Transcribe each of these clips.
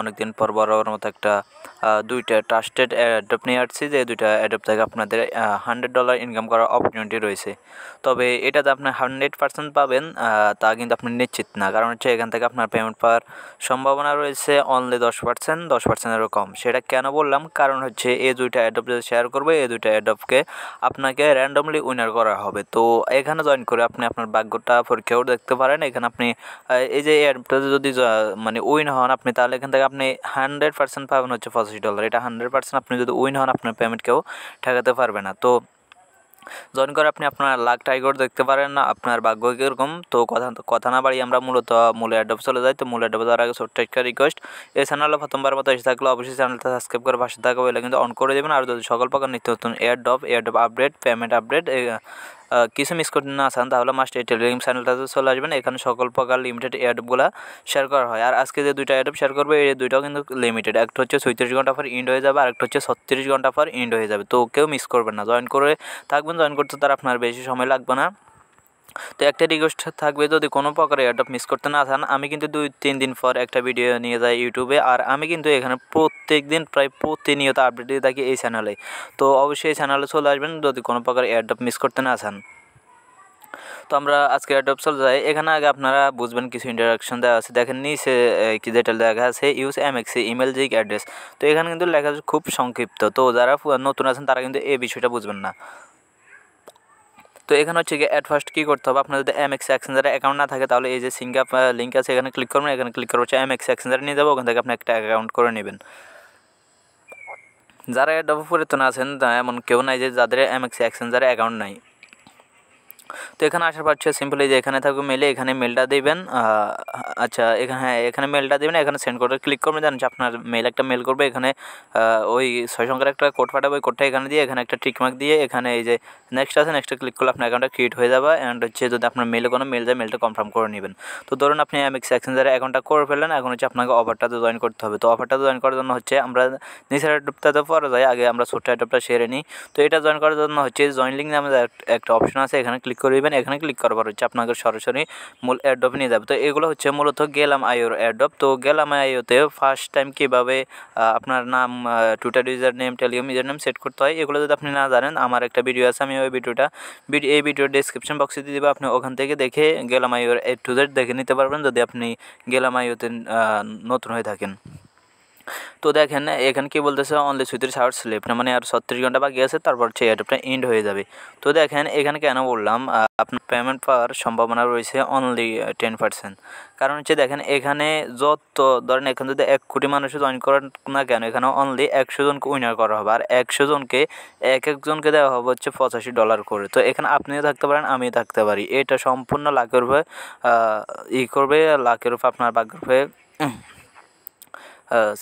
অনেকদিন পর বরাবর মতো একটা দুইটা ট্রাস্টেড অ্যাডপ নিয়ে আসছি যে দুইটা অ্যাডপ থেকে আপনাদের হান্ড্রেড ডলার ইনকাম করার অপরচুনিটি রয়েছে তবে এটাতে আপনার হান্ড্রেড পার্সেন্ট পাবেন তা কিন্তু আপনি নিশ্চিত না কারণ হচ্ছে এখান থেকে আপনার পেমেন্ট পাওয়ার সম্ভাবনা রয়েছে অনলি দশ পার্সেন্ট দশ পার্সেন্টেরও কম সেটা কেন বললাম কারণ হচ্ছে এই দুইটা অ্যাডপ যদি শেয়ার করবে এই দুইটা অ্যাডপকে আপনাকে র্যান্ডমলি উইনার করা হবে তো এখানে জয়েন করে আপনি আপনার ভাগ্যটা পরীক্ষাও দেখতে পারেন এখানে আপনি এই যে অ্যাডপটা যদি মানে উইন হন আপনি তাহলে এখান থেকে আপনি হান্ড্রেড পার্সেন্ট পাবেন হচ্ছে পঁচাশি ডলার এটা হান্ড্রেড পার্সেন্ট আপনি যদি উইন হন আপনার পেমেন্ট কেউ ঠেকাতে পারবে না তো জয়েন করে আপনি আপনার লাক টাইগর দেখতে পারেন না আপনার ভাগ্য কীরকম তো কথা কথা না বাড়ি আমরা মূলত মূল অ্যাডপ চলে যাই তো মূল অ্যাডপ যাওয়ার আগে ছোট্ট একটা রিকোয়েস্ট এই চ্যানেলে প্রথমবার মতো এসে থাকলে অবশ্যই চ্যানেলটা সাবস্ক্রাইব করে পাশে থাকবে কিন্তু অন করে দেবেন আর যদি সকল প্রকার নিত্য নতুন airdrop airdrop update payment update কিছু মিস করতে না আসান তাহলে মাস্টার টেলিগ্রাম চ্যানেলটাতে চলে আসবেন এখানে সকল প্রকার লিমিটেড এয়ারডপগুলো শেয়ার করা হয় আর আজকে যে দুইটা এয়ারডপ শেয়ার করবে এই দুইটাও কিন্তু লিমিটেড একটা হচ্ছে ছত্রিশ ঘন্টা পর ইন্ড হয়ে যাবে আর একটা হচ্ছে ছত্রিশ ঘন্টা পর ইন্ড হয়ে যাবে তো কেউ মিস করবেন না জয়েন করে থাকবেন জয়েন করতে তার আপনার বেশি সময় লাগবে না তো একটা রিকোয়েস্ট থাকবে যদি কোনো প্রকারে অ্যাডপ মিস করতে না চান আমি কিন্তু দুই তিন দিন পর একটা ভিডিও নিয়ে যাই ইউটিউবে আর আমি কিন্তু এখানে প্রত্যেক দিন প্রায় প্রতিনিয়ত আপডেট দিয়ে থাকি এই চ্যানেলে তো অবশ্যই এই চ্যানেলে চলে আসবেন যদি কোনো প্রকার অ্যাডপ মিস করতে না চান তো আমরা আজকে চলে যাই এখানে আগে আপনারা বুঝবেন কিছু ইন্টারাকশন দেওয়া আছে দেখেন নিচে কি যেটা লেখা আছে ইউজ এম এক্সি ইমেল জিক অ্যাড্রেস তো এখানে কিন্তু লেখা খুব সংক্ষিপ্ত তো যারা নতুন আছেন তারা কিন্তু এই বিষয়টা বুঝবেন না তো এখানে হচ্ছে গিয়ে অ্যাডভার্স ফার্স্ট কী করতে হবে আপনার যদি এম এক্স অ্যাক্সেঞ্জারে অ্যাকাউন্ট না থাকে তাহলে এই যে সিঙ্গাপ লিঙ্ক আছে এখানে ক্লিক করবেন এখানে ক্লিক করবো এম এক্স অ্যাক্সেঞ্জারে নিয়ে যাবো ওখান থেকে আপনি একটা অ্যাকাউন্ট করে নেবেন যারা ডবল পরিবর্তন আছেন এমন কেউ নাই যে যাদের এম এক্স অ্যাক্সেঞ্জারে অ্যাকাউন্ট নাই তো এখানে আসার পর হচ্ছে সিম্পলি যে এখানে থাকবে মেলে এখানে মেলটা দেবেন আচ্ছা এখানে হ্যাঁ এখানে মেলটা দেবেন এখানে সেন্ড করে ক্লিক করবেন জানেন আপনার মেল একটা মেল করবে এখানে ওই ছয় সংখ্যার একটা কোড পাঠাবে ওই কোডটা এখানে দিয়ে এখানে একটা মার্ক দিয়ে এখানে এই যে নেক্সট আছে নেক্সটটা ক্লিক করলে আপনার অ্যাকাউন্টটা ক্রিয়েট হয়ে যাবে অ্যান্ড হচ্ছে যদি আপনার মেলে কোনো মেল যায় মেলটা কনফার্ম করে নেবেন তো ধরুন আপনি এম এক্স এক্সেঞ্জারে অ্যাকাউন্টটা করে ফেললেন এখন হচ্ছে আপনাকে অফারটাতে জয়েন করতে হবে তো অফারটাতে জয়েন করার জন্য হচ্ছে আমরা নিচের অ্যাডপটাতে পরে যাই আগে আমরা ছোট্ট অ্যাডপটা সেরে নিই তো এটা জয়েন করার জন্য হচ্ছে জয়েন লিঙ্ক নামে একটা অপশন আছে এখানে ক্লিক করে এখানে ক্লিক করবার হচ্ছে আপনাকে সরাসরি মূল অ্যাডপ নিয়ে যাবে তো এগুলো হচ্ছে মূলত গেলাম আয়োর অ্যাডপ তো গেলাম আয়োতে ফার্স্ট টাইম কীভাবে আপনার নাম Twitter user name Telegram user name set করতে হয় এগুলো যদি আপনি না জানেন আমার একটা ভিডিও আছে আমি ওই ভিডিওটা এই ভিডিও ডিসক্রিপশন বক্সে দিয়ে দেবো আপনি ওখান থেকে দেখে গেলাম আয়োর এ টু জেড দেখে নিতে পারবেন যদি আপনি গেলাম আয়োতে নতুন হয়ে থাকেন তো দেখেন এখানে কী বলতেছে অনলি সুইত্রিশ আওয়ার্স স্লিপ মানে আর ছত্রিশ ঘন্টা বাকি আছে তারপর সেই অ্যাডপটা এন্ড হয়ে যাবে তো দেখেন এখানে কেন বললাম আপনার পেমেন্ট পাওয়ার সম্ভাবনা রয়েছে অনলি টেন পার্সেন্ট কারণ হচ্ছে দেখেন এখানে যত ধরেন এখানে যদি এক কোটি মানুষ জয়েন করেন না কেন এখানে অনলি একশো জনকে উইনার করা হবে আর একশো জনকে এক একজনকে দেওয়া হবে হচ্ছে পঁচাশি ডলার করে তো এখানে আপনিও থাকতে পারেন আমিও থাকতে পারি এটা সম্পূর্ণ লাখের উপরে ই করবে লাখের উপরে আপনার ভাগ্যের উপরে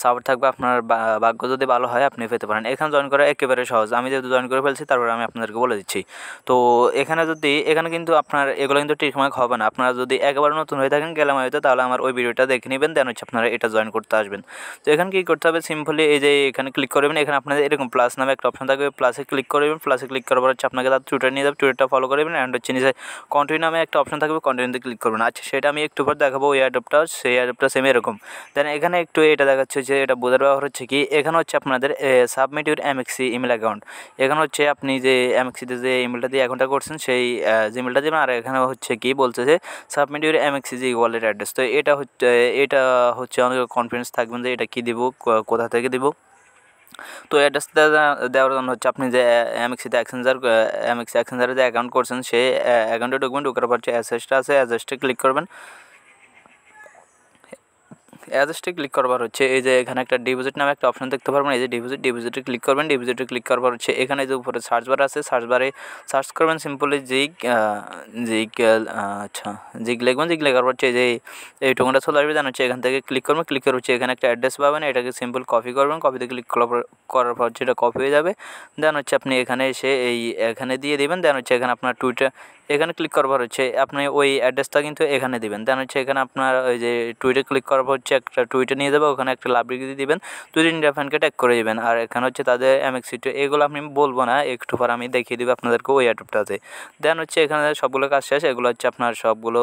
সাপোর্ট থাকবে আপনার ভাগ্য যদি ভালো হয় আপনি পেতে পারেন এখানে জয়েন করা একেবারে সহজ আমি যেহেতু জয়েন করে ফেলছি তারপরে আমি আপনাদেরকে বলে দিচ্ছি তো এখানে যদি এখানে কিন্তু আপনার এগুলো কিন্তু ট্রিটমার্ক হবে না আপনারা যদি একবার নতুন হয়ে থাকেন গেলাম হয়তো তাহলে আমার ওই ভিডিওটা দেখে নেবেন দেন হচ্ছে আপনারা এটা জয়েন করতে আসবেন তো এখানে কী করতে হবে সিম্পলি এই যে এখানে ক্লিক করবেন এখানে আপনাদের এরকম প্লাস নামে একটা অপশন থাকবে প্লাসে ক্লিক করবেন প্লাসে ক্লিক করার পর হচ্ছে আপনাকে তার টুইটার নিয়ে যাবে টুইটারটা ফলো করবেন অ্যান্ড হচ্ছে নিজে কন্টিনিউ নামে একটা অপশন থাকবে কন্টিনিউতে ক্লিক করবেন আচ্ছা সেটা আমি একটু পর দেখাবো ওই অ্যাডপটা সেই অ্যাডপটা সেম এরকম দেন এখানে একটু এটা যাচ্ছে যে এটা বোঝার ব্যবহার হচ্ছে কি এখানে হচ্ছে আপনাদের submit your MEXC email account এখানে হচ্ছে আপনি যে এমএক্সিতে যে ইমেলটা দিয়ে অ্যাকাউন্টে করছেন সেই ইমেলটা দেবেন আর এখানে হচ্ছে কি বলছে যে সাবমিট ইউর এমএক্সি যে ওয়ালেট অ্যাড্রেস তো এটা হচ্ছে এটা হচ্ছে অনেক কনফিডেন্স থাকবেন যে এটা কী দেবো কোথা থেকে দেবো তো অ্যাড্রেসটা দেওয়ার জন্য হচ্ছে আপনি যে এমএক্সিতে অ্যাক্সেঞ্জার এমএক্সি অ্যাক্সেঞ্জারে যে অ্যাকাউন্ট করছেন সেই অ্যাকাউন্টে ঢুকবেন ওখানে হচ্ছে অ্যাসেসটা আছে অ্যাসেসটা ক্লিক করবেন অ্যাজেস্টে ক্লিক করবার হচ্ছে এই যে এখানে একটা ডিপোজিট নামে একটা অপশন দেখতে পারবেন এই যে ডিপোজিট ডিপোজিটে ক্লিক করবেন ডিপোজিটে ক্লিক করবার হচ্ছে এখানে যে উপরে সার্চ বার আছে সার্চ বারে সার্চ করবেন সিম্পলি যেই যেই আচ্ছা জিগ লিখবেন জিগ লেখার পর হচ্ছে যে এই টোকনটা চলে আসবে হচ্ছে এখান থেকে ক্লিক করবেন ক্লিক করে হচ্ছে এখানে একটা অ্যাড্রেস পাবেন এটাকে সিম্পল কপি করবেন কপিতে ক্লিক করার পর হচ্ছে এটা কপি হয়ে যাবে দেন হচ্ছে আপনি এখানে এসে এই এখানে দিয়ে দেবেন দেন হচ্ছে এখানে আপনার টুইটার এখানে ক্লিক করবার হচ্ছে আপনি ওই অ্যাড্রেসটা কিন্তু এখানে দেবেন দেন হচ্ছে এখানে আপনার ওই যে টুইটে ক্লিক করার হচ্ছে একটা টুইটে নিয়ে যাবে ওখানে একটা লাভ দিয়ে দিবেন দুই তিনটা ফ্যানকে ট্যাগ করে দেবেন আর এখানে হচ্ছে তাদের এমএক্সিটি এগুলো আমি বলবো না একটু পর আমি দেখিয়ে দেবো আপনাদেরকে ওই অ্যাডপটাতে দেন হচ্ছে এখানে সবগুলো কাজ শেষ এগুলো হচ্ছে আপনার সবগুলো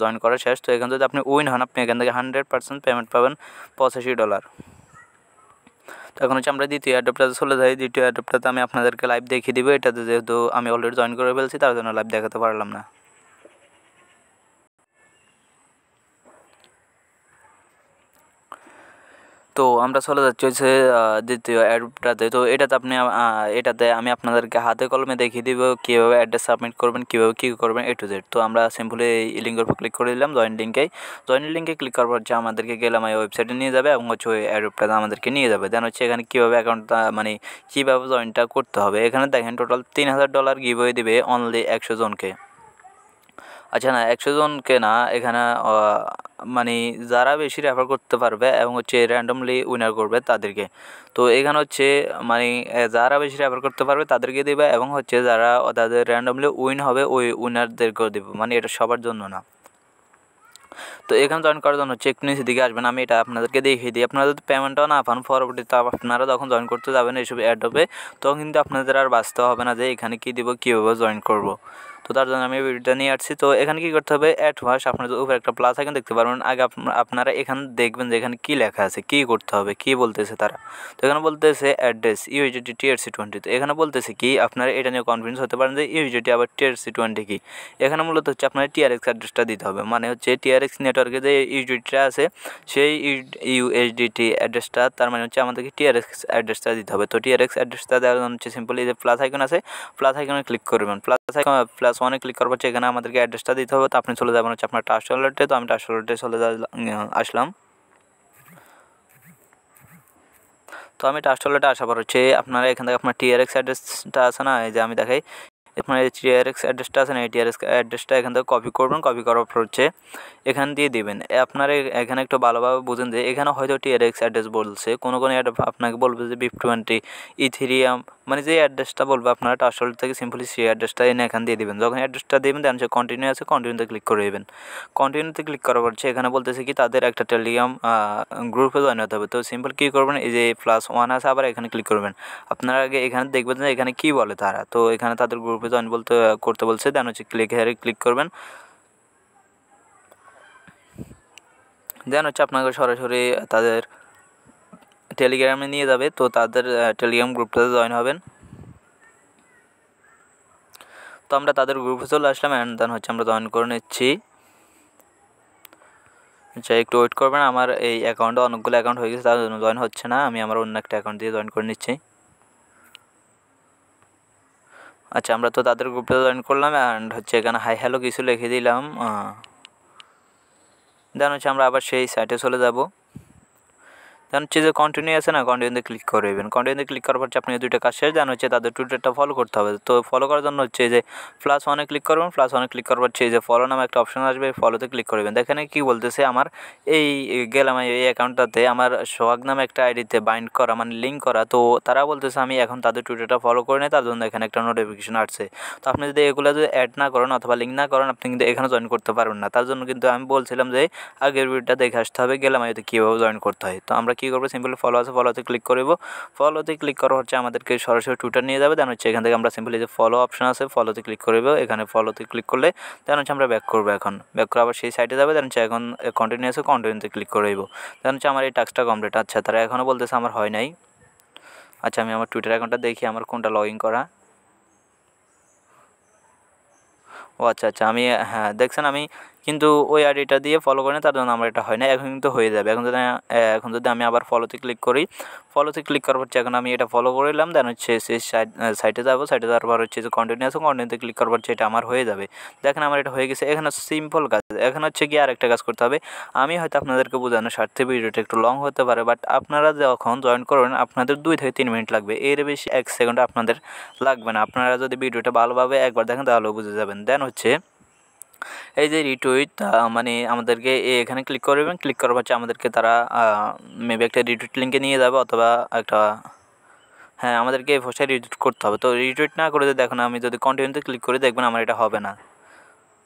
জয়েন করা শেষ তো এখানে যদি আপনি উইন হন আপনি এখান থেকে হান্ড্রেড পার্সেন্ট পেমেন্ট পাবেন পঁচাশি ডলার এখন হচ্ছে আমরা দ্বিতীয় অ্যাডপ্টাতে চলে যাই দ্বিতীয় অ্যাডপ্টাতে আমি আপনাদেরকে লাইভ দেখিয়ে দিব এটাতে যেহেতু আমি অলরেডি জয়েন করে ফেলছি তার জন্য লাইভ দেখাতে পারলাম না তো আমরা চলে যাচ্ছি হচ্ছে দ্বিতীয় অ্যাডটাতে তো এটাতে আপনি এটাতে আমি আপনাদেরকে হাতে কলমে দেখিয়ে দিব কীভাবে অ্যাড্রেস সাবমিট করবেন কীভাবে কী করবেন এ টু জেড তো আমরা সিম্পলি এই লিঙ্কের উপর ক্লিক করে দিলাম জয়েন লিঙ্কে জয়েন্ট লিঙ্কে ক্লিক করার পর যে আমাদেরকে গেলাম এই ওয়েবসাইটে নিয়ে যাবে এবং হচ্ছে ওই অ্যাডপটাতে আমাদেরকে নিয়ে যাবে দেন হচ্ছে এখানে কীভাবে অ্যাকাউন্টটা মানে কীভাবে জয়েনটা করতে হবে এখানে দেখেন টোটাল তিন হাজার ডলার হয়ে দেবে অনলি একশো জনকে আচ্ছা না একশো জনকে না এখানে মানে যারা বেশি রেফার করতে পারবে এবং হচ্ছে র্যান্ডমলি উইনার করবে তাদেরকে তো এখানে হচ্ছে মানে যারা বেশি রেফার করতে পারবে তাদেরকে দেবে এবং হচ্ছে যারা তাদের র্যান্ডমলি উইন হবে ওই উইনারদেরকে দেবে মানে এটা সবার জন্য না তো এখানে জয়েন করার জন্য হচ্ছে একটু নিচের দিকে আসবেন আমি এটা আপনাদেরকে দেখিয়ে দিই আপনারা যদি পেমেন্টটাও না পান পরবর্তীতে আপনারা যখন জয়েন করতে যাবেন এইসব অ্যাড হবে তখন কিন্তু আপনাদের আর বাঁচতে হবে না যে এখানে কী দেবো কীভাবে জয়েন করবো তো তার জন্য আমি ভিডিওটা নিয়ে আসছি তো এখানে কী করতে হবে অ্যাড ওয়াশ আপনার উপরে একটা প্লাস আইকন দেখতে পারবেন আগে আপনারা এখানে দেখবেন যে এখানে কী লেখা আছে কী করতে হবে কী বলতেছে তারা তো এখানে বলতেছে অ্যাড্রেস ইউজিটি টিআরসি টোয়েন্টি তো এখানে বলতেছে কি আপনারা এটা নিয়ে কনফিডেন্স হতে পারেন যে ইউজিটি আবার টিআরসি টোয়েন্টি কি এখানে মূলত হচ্ছে আপনার টিআরএক্স অ্যাড্রেসটা দিতে হবে মানে হচ্ছে টিআরএক্স নেটওয়ার্কে যে ইউজিটিটা আছে সেই ইউএসডিটি অ্যাড্রেসটা তার মানে হচ্ছে আমাদেরকে টিআরএক্স অ্যাড্রেসটা দিতে হবে তো টিআরএক্স অ্যাড্রেসটা দেওয়ার জন্য হচ্ছে সিম্পলি যে প্লাস আইকন আছে প্লাস আইকনে ক্লিক করবেন প্লাস আইকন প্লাস প্লাস ওয়ানে ক্লিক করার পর এখানে আমাদেরকে অ্যাড্রেসটা দিতে হবে তো আপনি চলে যাবেন হচ্ছে আপনার টাস্ক ওয়ালেটে তো আমি টাস্ক ওয়ালেটে চলে আসলাম তো আমি টাস্ক ওয়ালেটে আসার পর হচ্ছে আপনারা এখান থেকে আপনার টিআরএক্স অ্যাড্রেসটা আছে না এই যে আমি দেখাই এখানে টিআরএক্স অ্যাড্রেসটা আছে না এই টিআরএক্স অ্যাড্রেসটা এখান থেকে কপি করবেন কপি করার পর হচ্ছে এখান দিয়ে দেবেন আপনারা এখানে একটু ভালোভাবে বুঝেন যে এখানে হয়তো টিআরএক্স অ্যাড্রেস বলছে কোনো কোনো অ্যাড আপনাকে বলবে যে বিফ টোয়েন্টি ইথিরিয়াম মানে যে অ্যাড্রেসটা বলবে আপনারা টাসল থেকে সিম্পলি সেই অ্যাড্রেসটা এনে এখান দিয়ে দেবেন যখন অ্যাড্রেসটা দেবেন দেন সে কন্টিনিউ আছে কন্টিনিউতে ক্লিক করে দেবেন কন্টিনিউতে ক্লিক করার পর এখানে বলতেছে কি তাদের একটা টেলিগ্রাম গ্রুপে জয়েন হতে হবে তো সিম্পল কী করবেন এই যে প্লাস ওয়ান আছে আবার এখানে ক্লিক করবেন আপনারা আগে এখানে দেখবেন যে এখানে কী বলে তারা তো এখানে তাদের গ্রুপে আপনাকে জয়েন বলতে করতে বলছে দেন হচ্ছে ক্লিক হেয়ারে ক্লিক করবেন দেন হচ্ছে আপনাকে সরাসরি তাদের টেলিগ্রামে নিয়ে যাবে তো তাদের টেলিগ্রাম গ্রুপটাতে জয়েন হবেন তো আমরা তাদের গ্রুপে চলে আসলাম অ্যান্ড দেন হচ্ছে আমরা জয়েন করে নিচ্ছি আচ্ছা একটু ওয়েট করবেন আমার এই অ্যাকাউন্টে অনেকগুলো অ্যাকাউন্ট হয়ে গেছে তার জন্য জয়েন হচ্ছে না আমি আমার অন্য একটা অ্যাকাউন্ট দিয়ে জয়েন করে নিচ্ছি আচ্ছা আমরা তো তাদের গ্রুপে জয়েন করলাম অ্যান্ড হচ্ছে এখানে হাই হ্যালো কিছু লিখে দিলাম দেন হচ্ছে আমরা আবার সেই সাইটে চলে যাব দেন হচ্ছে যে কন্টিনিউ আছে না কন্টিনিউতে ক্লিক করে দেবেন কন্টিনিউতে ক্লিক করার পর আপনি দুইটা কাজ শেষ দেন হচ্ছে তাদের টুইটারটা ফলো করতে হবে তো ফলো করার জন্য হচ্ছে যে প্লাস ওয়ানে ক্লিক করবেন প্লাস ওয়ানে ক্লিক করার পর হচ্ছে যে ফলো নামে একটা অপশন আসবে ফলোতে ক্লিক করবেন দেখেন কি বলতেছে আমার এই গেলাম এই অ্যাকাউন্টটাতে আমার সোহাগ নামে একটা আইডিতে বাইন্ড করা মানে লিঙ্ক করা তো তারা বলতেছে আমি এখন তাদের টুইটারটা ফলো করে নিই তার জন্য এখানে একটা নোটিফিকেশন আসছে তো আপনি যদি এগুলো যদি অ্যাড না করেন অথবা লিঙ্ক না করেন আপনি কিন্তু এখানে জয়েন করতে পারবেন না তার জন্য কিন্তু আমি বলছিলাম যে আগের ভিডিওটা দেখে আসতে হবে গেলাম এতে কীভাবে জয়েন করতে হয় তো আমরা কি করবো সিম্পলি ফলো আছে ফলোতে ক্লিক করবো ফলোতে ক্লিক করা হচ্ছে আমাদেরকে সরাসরি টুইটার নিয়ে যাবে দেন হচ্ছে এখান থেকে আমরা সিম্পলি যে ফলো অপশন আছে ফলোতে ক্লিক করবো এখানে ফলোতে ক্লিক করলে দেন হচ্ছে আমরা ব্যাক করবো এখন ব্যাক করে আবার সেই সাইটে যাবে দেন হচ্ছে এখন কন্টিনিউ আছে কন্টিনিউতে ক্লিক করবো দেন হচ্ছে আমার এই টাস্কটা কমপ্লিট আচ্ছা তারা এখনও বলতেছে আমার হয় নাই আচ্ছা আমি আমার টুইটার অ্যাকাউন্টটা দেখি আমার কোনটা লগ ইন করা ও আচ্ছা আচ্ছা আমি হ্যাঁ দেখছেন আমি কিন্তু ওই আইডিটা দিয়ে ফলো করেন তার জন্য আমার এটা হয় না এখন কিন্তু হয়ে যাবে এখন যদি এখন যদি আমি আবার ফলোতে ক্লিক করি ফলোতে ক্লিক করার পর এখন আমি এটা ফলো করলাম দেন হচ্ছে সেই সাইটে যাবো সাইটে যাওয়ার পর হচ্ছে যে কন্টিনিউস কন্টিনিউতে ক্লিক করার পর এটা আমার হয়ে যাবে দেখেন আমার এটা হয়ে গেছে এখানে সিম্পল কাজ এখন হচ্ছে কি আর একটা কাজ করতে হবে আমি হয়তো আপনাদেরকে বোঝানোর স্বার্থে ভিডিওটা একটু লং হতে পারে বাট আপনারা যখন জয়েন করবেন আপনাদের দুই থেকে তিন মিনিট লাগবে এর বেশি এক সেকেন্ড আপনাদের লাগবে না আপনারা যদি ভিডিওটা ভালোভাবে একবার দেখেন তাহলেও বুঝে যাবেন দেন হচ্ছে এই যে রিটুইট মানে আমাদেরকে এখানে ক্লিক করবেন ক্লিক করার পর আমাদেরকে তারা মেবি একটা রিটুইট লিঙ্কে নিয়ে যাবে অথবা একটা হ্যাঁ আমাদেরকে এই পোস্টে রিটুইট করতে হবে তো রিটুইট না করে দেখুন আমি যদি কন্টিনিউতে ক্লিক করি দেখবেন আমার এটা হবে না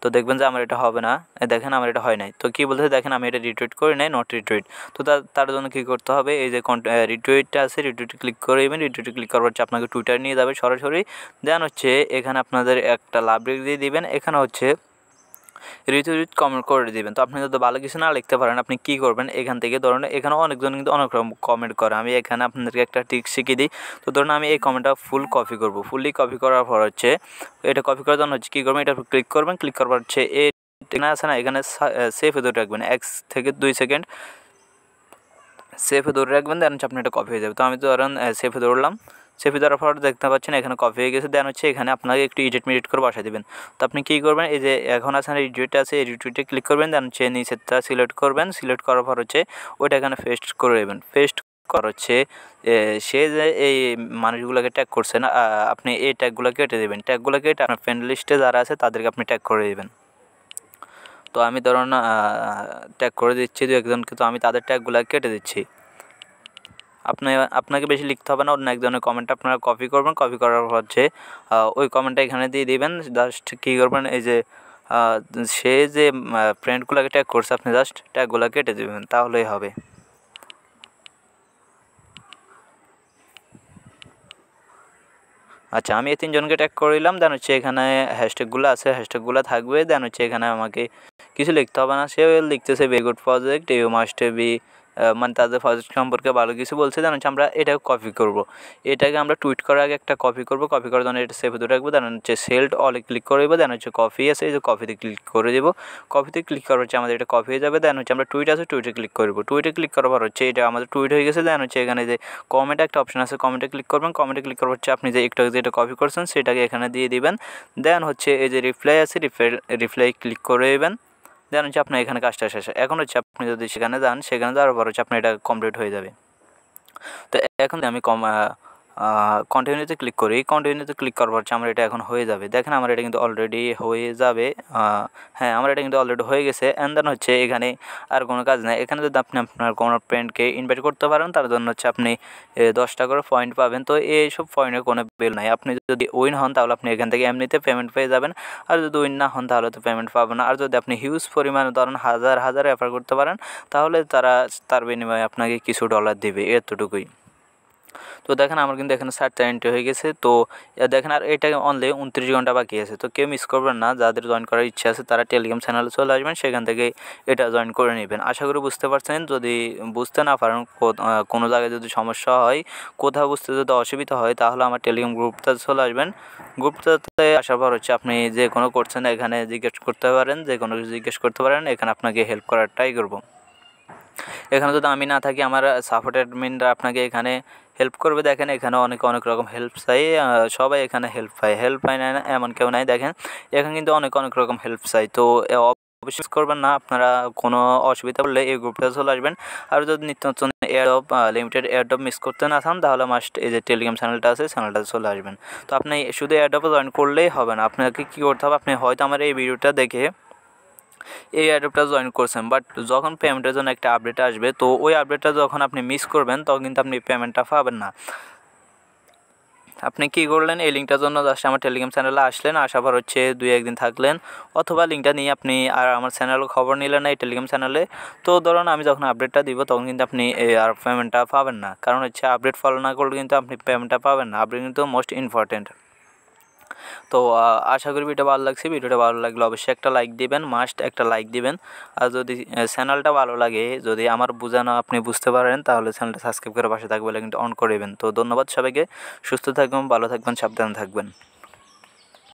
তো দেখবেন যে আমার এটা হবে না দেখেন আমার এটা হয় নাই তো কী বলতে দেখেন আমি এটা রিটুইট করি নাই নট রিটুইট তো তার জন্য কী করতে হবে এই যে রিটুইটটা আছে রিটুইট ক্লিক করে দেবেন রিটুইটে ক্লিক করার পর আপনাকে টুইটার নিয়ে যাবে সরাসরি দেন হচ্ছে এখানে আপনাদের একটা লাইব্রেরি দিয়ে দিবেন এখানে হচ্ছে রিট কমেন্ট করে দিবেন তো আপনি যদি ভালো কিছু না লিখতে পারেন আপনি কি করবেন এখান থেকে ধরুন এখানে অনেকজন কিন্তু অনেক রকম কমেন্ট করে আমি এখানে আপনাদেরকে একটা ট্রিক শিখিয়ে দিই তো ধরুন আমি এই কমেন্টটা ফুল কপি করব ফুললি কপি করার পর হচ্ছে এটা কপি করার জন্য হচ্ছে কী করবেন এটা ক্লিক করবেন ক্লিক করার পর হচ্ছে এ এখানে আছে না এখানে সেফে ধরে রাখবেন এক থেকে দুই সেকেন্ড সেফে ধরে রাখবেন দেন হচ্ছে আপনি এটা কপি হয়ে যাবে তো আমি তো ধরেন সেফে ধরলাম সেপি দেওয়ার পর দেখতে পাচ্ছেন এখানে কপি হয়ে গেছে দেন হচ্ছে এখানে আপনাকে একটু এডিট মিডিট করে বসাই দেবেন তো আপনি কী করবেন এই যে এখন আছেন এডিট আছে এডিটে ক্লিক করবেন দেন হচ্ছে নিচেরটা সিলেক্ট করবেন সিলেক্ট করার পর হচ্ছে ওইটা এখানে পেস্ট করে দেবেন পেস্ট কর হচ্ছে সে যে এই মানুষগুলোকে ট্যাগ করছে না আপনি এই ট্যাগুলো কেটে দেবেন ট্যাগুলো কেটে আপনার ফ্রেন্ড লিস্টে যারা আছে তাদেরকে আপনি ট্যাগ করে দেবেন তো আমি ধরুন ট্যাগ করে দিচ্ছি দু একজনকে তো আমি তাদের ট্যাগুলো কেটে দিচ্ছি আপনি আপনাকে বেশি লিখতে হবে না অন্য একজনের কমেন্ট আপনারা কপি করবেন কপি করার পর যে ওই কমেন্টটা এখানে দিয়ে দিবেন জাস্ট কী করবেন এই যে সে যে ফ্রেন্ডগুলোকে ট্যাগ করছে আপনি জাস্ট ট্যাগগুলো কেটে দেবেন তাহলেই হবে আচ্ছা আমি এই তিনজনকে ট্যাগ করলাম দেন হচ্ছে এখানে হ্যাশট্যাগুলো আছে হ্যাশট্যাগুলো থাকবে দেন হচ্ছে এখানে আমাকে কিছু লিখতে হবে না সে লিখতেছে very good project you must be মানে তাদের ফজল সম্পর্কে ভালো কিছু বলছে দেন হচ্ছে আমরা এটাকে কপি করব। এটাকে আমরা টুইট করার আগে একটা কপি করব কপি করার জন্য এটা সেভ ধরে রাখবো দেন হচ্ছে সেলড অলে ক্লিক করে দেবো দেন হচ্ছে কপি আছে এই যে কপিতে ক্লিক করে দেবো কপিতে ক্লিক করার হচ্ছে আমাদের এটা কপি হয়ে যাবে দেন হচ্ছে আমরা টুইট আছে টুইটে ক্লিক করবো টুইটে ক্লিক করার পর হচ্ছে এটা আমাদের টুইট হয়ে গেছে দেন হচ্ছে এখানে যে কমেন্ট একটা অপশন আছে কমেন্টে ক্লিক করবেন কমেন্টে ক্লিক করার হচ্ছে আপনি যে একটু যেটা কপি করছেন সেটাকে এখানে দিয়ে দিবেন দেন হচ্ছে এই যে রিপ্লাই আছে রিপ্লাই রিপ্লাই ক্লিক করে দেবেন দেন হচ্ছে আপনার এখানে কাজটা শেষ এখন হচ্ছে আপনি যদি সেখানে যান সেখানে যাওয়ার পর হচ্ছে আপনার এটা কমপ্লিট হয়ে যাবে তো এখন আমি কম কন্টিনিউতে ক্লিক করি কন্টিনিউতে ক্লিক করার পর আমার এটা এখন হয়ে যাবে দেখেন আমার এটা কিন্তু অলরেডি হয়ে যাবে হ্যাঁ আমার এটা কিন্তু অলরেডি হয়ে গেছে অ্যান্ড দেন হচ্ছে এখানে আর কোনো কাজ নেই এখানে যদি আপনি আপনার কোনো ফ্রেন্ডকে ইনভাইট করতে পারেন তার জন্য হচ্ছে আপনি দশটা করে পয়েন্ট পাবেন তো এইসব পয়েন্টের কোনো বিল নাই আপনি যদি উইন হন তাহলে আপনি এখান থেকে এমনিতে পেমেন্ট পেয়ে যাবেন আর যদি উইন না হন তাহলে তো পেমেন্ট পাবেন আর যদি আপনি হিউজ পরিমাণে ধরেন হাজার হাজার রেফার করতে পারেন তাহলে তারা তার বিনিময়ে আপনাকে কিছু ডলার দেবে এতটুকুই তো দেখেন আমার কিন্তু এখানে সাতটা এন্ট্রি হয়ে গেছে তো দেখেন আর এটা অনলি উনত্রিশ ঘন্টা বাকি আছে তো কেউ মিস করবেন না যাদের জয়েন করার ইচ্ছা আছে তারা টেলিগ্রাম চ্যানেলে চলে আসবেন সেখান থেকে এটা জয়েন করে নেবেন আশা করি বুঝতে পারছেন যদি বুঝতে না পারেন কোনো জায়গায় যদি সমস্যা হয় কোথাও বুঝতে যদি অসুবিধা হয় তাহলে আমার টেলিগ্রাম গ্রুপটা চলে আসবেন গ্রুপটাতে আসার পর হচ্ছে আপনি যে কোনো করছেন এখানে জিজ্ঞেস করতে পারেন যে কোনো কিছু জিজ্ঞেস করতে পারেন এখানে আপনাকে হেল্প করার ট্রাই করবো এখানে যদি আমি না থাকি আমার সাপোর্ট অ্যাডমিনরা আপনাকে এখানে হেল্প করবে দেখেন এখানে অনেক অনেক রকম হেল্প চাই সবাই এখানে হেল্প পায় হেল্প পায় না এমন কেউ নাই দেখেন এখানে কিন্তু অনেক অনেক রকম হেল্প চাই তো অবশ্যই করবেন না আপনারা কোনো অসুবিধা পড়লে এই গ্রুপটা চলে আসবেন আর যদি নিত্য নতুন এয়ারডপ লিমিটেড এয়ারডপ মিস করতে না চান তাহলে মাস্ট এই যে টেলিগ্রাম চ্যানেলটা আছে চ্যানেলটা চলে আসবেন তো আপনি শুধু এয়ারডপে জয়েন করলেই হবে না আপনাকে কী করতে হবে আপনি হয়তো আমার এই ভিডিওটা দেখে এই অ্যাডপটা জয়েন করছেন বাট যখন পেমেন্টের জন্য একটা আপডেট আসবে তো ওই আপডেটটা যখন আপনি মিস করবেন তখন কিন্তু আপনি পেমেন্টটা পাবেন না আপনি কী করলেন এই লিঙ্কটার জন্য জাস্ট আমার টেলিগ্রাম চ্যানেলে আসলেন আসা পর হচ্ছে দুই একদিন থাকলেন অথবা লিঙ্কটা নিয়ে আপনি আর আমার চ্যানেলে খবর নিলেন না এই টেলিগ্রাম চ্যানেলে তো ধরুন আমি যখন আপডেটটা দিব তখন কিন্তু আপনি আর পেমেন্টটা পাবেন না কারণ হচ্ছে আপডেট ফলো না করলে কিন্তু আপনি পেমেন্টটা পাবেন না আপডেট কিন্তু মোস্ট ইম্পর্টেন্ট তো আশা করি ভিডিও ভালো লাগছে ভিডিওটা ভালো লাগলে অবশ্যই একটা লাইক দিবেন মাস্ট একটা লাইক দিবেন আর যদি চ্যানেলটা ভালো লাগে যদি আমার বোঝানো আপনি বুঝতে পারেন তাহলে চ্যানেলটা সাবস্ক্রাইব করে পাশে থাকবে কিন্তু অন করে দেবেন তো ধন্যবাদ সবাইকে সুস্থ থাকবেন ভালো থাকবেন সাবধানে থাকবেন